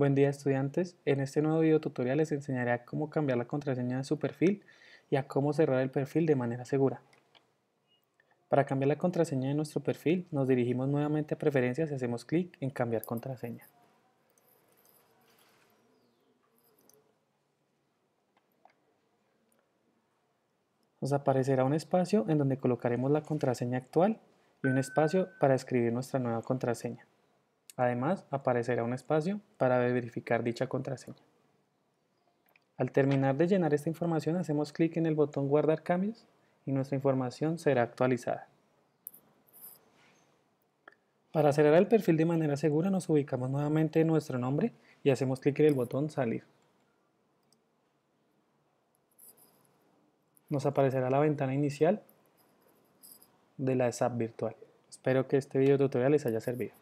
Buen día estudiantes, en este nuevo video tutorial les enseñaré a cómo cambiar la contraseña de su perfil y a cómo cerrar el perfil de manera segura. Para cambiar la contraseña de nuestro perfil nos dirigimos nuevamente a preferencias y hacemos clic en cambiar contraseña. Nos aparecerá un espacio en donde colocaremos la contraseña actual y un espacio para escribir nuestra nueva contraseña. Además, aparecerá un espacio para verificar dicha contraseña. Al terminar de llenar esta información, hacemos clic en el botón Guardar cambios y nuestra información será actualizada. Para cerrar el perfil de manera segura, nos ubicamos nuevamente en nuestro nombre y hacemos clic en el botón Salir. Nos aparecerá la ventana inicial de la SAP virtual. Espero que este video tutorial les haya servido.